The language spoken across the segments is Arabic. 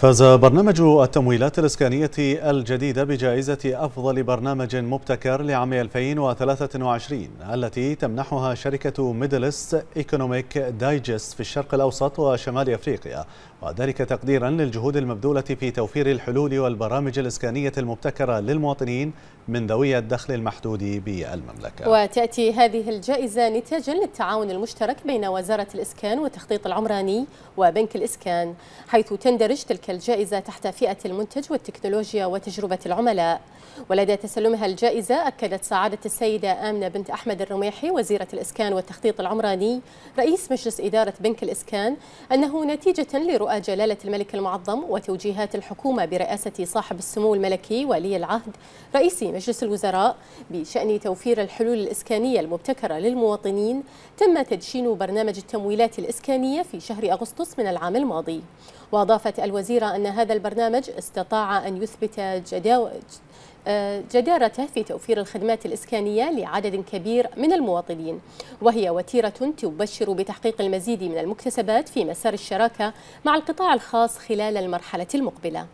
فاز برنامج التمويلات الإسكانية الجديدة بجائزة أفضل برنامج مبتكر لعام 2023 التي تمنحها شركة ميدلست إيكونوميك دايجست في الشرق الأوسط وشمال أفريقيا وذلك تقديرا للجهود المبذولة في توفير الحلول والبرامج الإسكانية المبتكرة للمواطنين من ذوي الدخل المحدود بالمملكة وتأتي هذه الجائزة نتاجا للتعاون المشترك بين وزارة الإسكان والتخطيط العمراني وبنك الإسكان حيث تندرج تلك الجائزة تحت فئة المنتج والتكنولوجيا وتجربة العملاء ولدى تسلمها الجائزة أكدت سعادة السيدة آمنة بنت أحمد الرميحي وزيرة الإسكان والتخطيط العمراني رئيس مجلس إدارة بنك الإسكان أنه نتيجة لرؤى جلالة الملك المعظم وتوجيهات الحكومة برئاسة صاحب السمو الملكي ولي العهد رئيس مجلس الوزراء بشأن توفير الحلول الإسكانية المبتكرة للمواطنين تم تدشين برنامج التمويلات الإسكانية في شهر أغسطس من العام الماضي وأضافت الوزيرة أن هذا البرنامج استطاع أن يثبت جداول جدارته في توفير الخدمات الإسكانية لعدد كبير من المواطنين وهي وتيرة تبشر بتحقيق المزيد من المكتسبات في مسار الشراكة مع القطاع الخاص خلال المرحلة المقبلة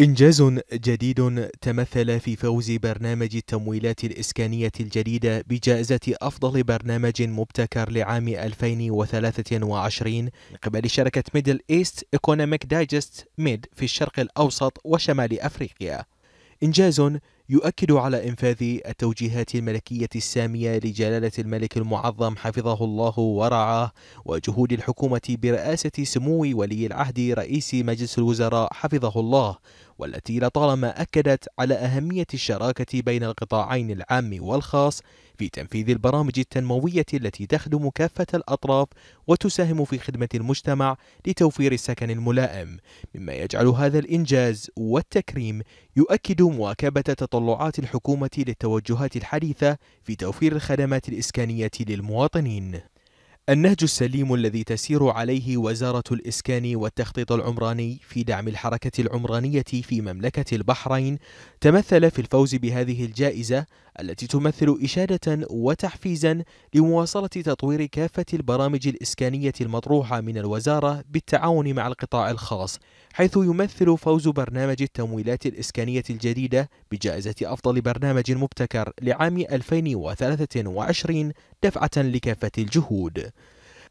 إنجاز جديد تمثل في فوز برنامج التمويلات الإسكانية الجديدة بجائزة أفضل برنامج مبتكر لعام 2023 من قبل شركة ميدل إيست إيكونوميك دايجست ميد في الشرق الأوسط وشمال أفريقيا. إنجاز يؤكد على إنفاذ التوجيهات الملكية السامية لجلالة الملك المعظم حفظه الله ورعاه وجهود الحكومة برئاسة سمو ولي العهد رئيس مجلس الوزراء حفظه الله والتي لطالما أكدت على أهمية الشراكة بين القطاعين العام والخاص في تنفيذ البرامج التنموية التي تخدم كافة الأطراف وتساهم في خدمة المجتمع لتوفير السكن الملائم، مما يجعل هذا الإنجاز والتكريم يؤكد مواكبة تطلعات الحكومة للتوجهات الحديثة في توفير الخدمات الإسكانية للمواطنين. النهج السليم الذي تسير عليه وزارة الإسكان والتخطيط العمراني في دعم الحركة العمرانية في مملكة البحرين تمثل في الفوز بهذه الجائزة التي تمثل إشادة وتحفيزا لمواصلة تطوير كافة البرامج الإسكانية المطروحة من الوزارة بالتعاون مع القطاع الخاص حيث يمثل فوز برنامج التمويلات الإسكانية الجديدة بجائزة أفضل برنامج مبتكر لعام 2023 دفعة لكافة الجهود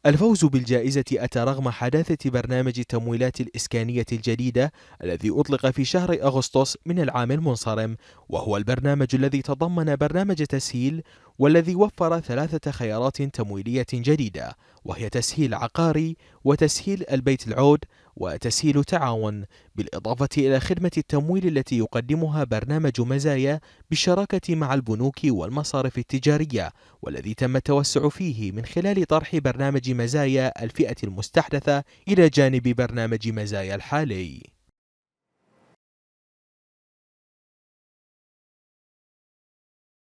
الفوز بالجائزة أتى رغم حداثة برنامج التمويلات الإسكانية الجديدة الذي أطلق في شهر أغسطس من العام المنصرم وهو البرنامج الذي تضمن برنامج تسهيل والذي وفر ثلاثة خيارات تمويلية جديدة وهي تسهيل عقاري وتسهيل البيت العود وتسهيل تعاون بالإضافة إلى خدمة التمويل التي يقدمها برنامج مزايا بالشراكة مع البنوك والمصارف التجارية والذي تم التوسع فيه من خلال طرح برنامج مزايا الفئة المستحدثة إلى جانب برنامج مزايا الحالي